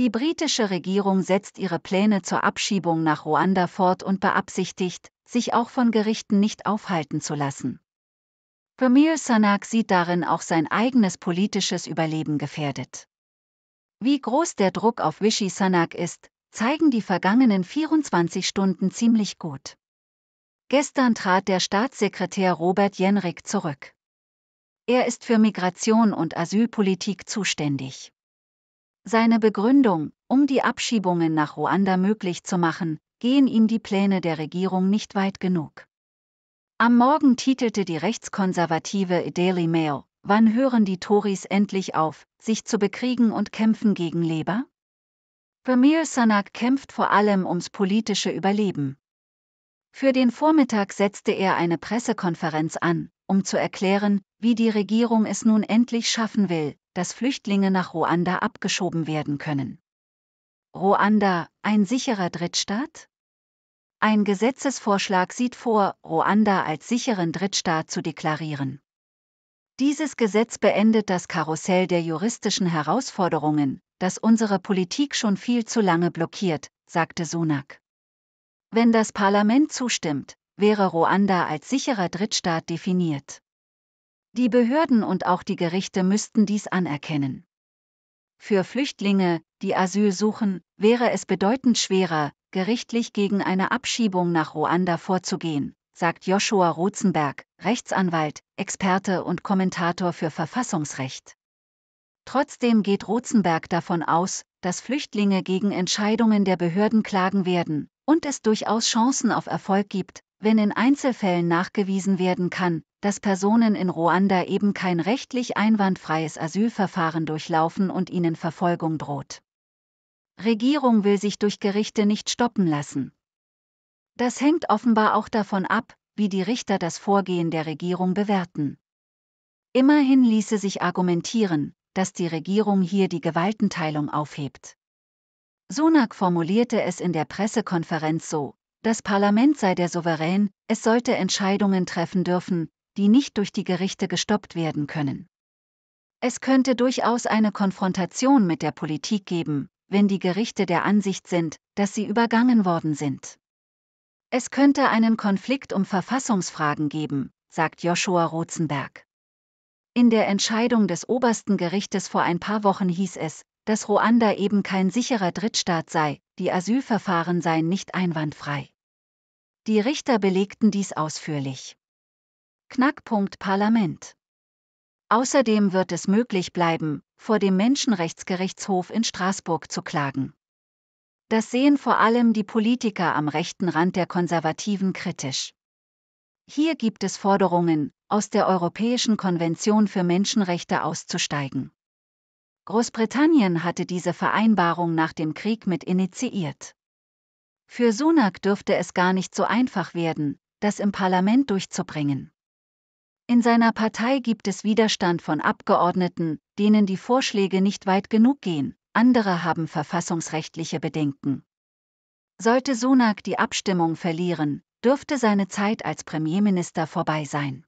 Die britische Regierung setzt ihre Pläne zur Abschiebung nach Ruanda fort und beabsichtigt, sich auch von Gerichten nicht aufhalten zu lassen. Premier Sanak sieht darin auch sein eigenes politisches Überleben gefährdet. Wie groß der Druck auf Vishy Sanak ist, zeigen die vergangenen 24 Stunden ziemlich gut. Gestern trat der Staatssekretär Robert Jenrick zurück. Er ist für Migration und Asylpolitik zuständig. Seine Begründung, um die Abschiebungen nach Ruanda möglich zu machen, gehen ihm die Pläne der Regierung nicht weit genug. Am Morgen titelte die rechtskonservative Daily Mail, wann hören die Tories endlich auf, sich zu bekriegen und kämpfen gegen Leber? Premier Sanak kämpft vor allem ums politische Überleben. Für den Vormittag setzte er eine Pressekonferenz an, um zu erklären, wie die Regierung es nun endlich schaffen will, dass Flüchtlinge nach Ruanda abgeschoben werden können. Ruanda, ein sicherer Drittstaat? Ein Gesetzesvorschlag sieht vor, Ruanda als sicheren Drittstaat zu deklarieren. Dieses Gesetz beendet das Karussell der juristischen Herausforderungen, das unsere Politik schon viel zu lange blockiert, sagte Sunak. Wenn das Parlament zustimmt, wäre Ruanda als sicherer Drittstaat definiert. Die Behörden und auch die Gerichte müssten dies anerkennen. Für Flüchtlinge, die Asyl suchen, wäre es bedeutend schwerer, gerichtlich gegen eine Abschiebung nach Ruanda vorzugehen, sagt Joshua Rotzenberg, Rechtsanwalt, Experte und Kommentator für Verfassungsrecht. Trotzdem geht Rotzenberg davon aus, dass Flüchtlinge gegen Entscheidungen der Behörden klagen werden und es durchaus Chancen auf Erfolg gibt, wenn in Einzelfällen nachgewiesen werden kann, dass Personen in Ruanda eben kein rechtlich einwandfreies Asylverfahren durchlaufen und ihnen Verfolgung droht. Regierung will sich durch Gerichte nicht stoppen lassen. Das hängt offenbar auch davon ab, wie die Richter das Vorgehen der Regierung bewerten. Immerhin ließe sich argumentieren, dass die Regierung hier die Gewaltenteilung aufhebt. Sunak formulierte es in der Pressekonferenz so, das Parlament sei der Souverän, es sollte Entscheidungen treffen dürfen, die nicht durch die Gerichte gestoppt werden können. Es könnte durchaus eine Konfrontation mit der Politik geben, wenn die Gerichte der Ansicht sind, dass sie übergangen worden sind. Es könnte einen Konflikt um Verfassungsfragen geben, sagt Joshua Rotzenberg. In der Entscheidung des obersten Gerichtes vor ein paar Wochen hieß es, dass Ruanda eben kein sicherer Drittstaat sei, die Asylverfahren seien nicht einwandfrei. Die Richter belegten dies ausführlich. Knackpunkt Parlament. Außerdem wird es möglich bleiben, vor dem Menschenrechtsgerichtshof in Straßburg zu klagen. Das sehen vor allem die Politiker am rechten Rand der Konservativen kritisch. Hier gibt es Forderungen, aus der Europäischen Konvention für Menschenrechte auszusteigen. Großbritannien hatte diese Vereinbarung nach dem Krieg mit initiiert. Für Sunak dürfte es gar nicht so einfach werden, das im Parlament durchzubringen. In seiner Partei gibt es Widerstand von Abgeordneten, denen die Vorschläge nicht weit genug gehen, andere haben verfassungsrechtliche Bedenken. Sollte Sunak die Abstimmung verlieren, dürfte seine Zeit als Premierminister vorbei sein.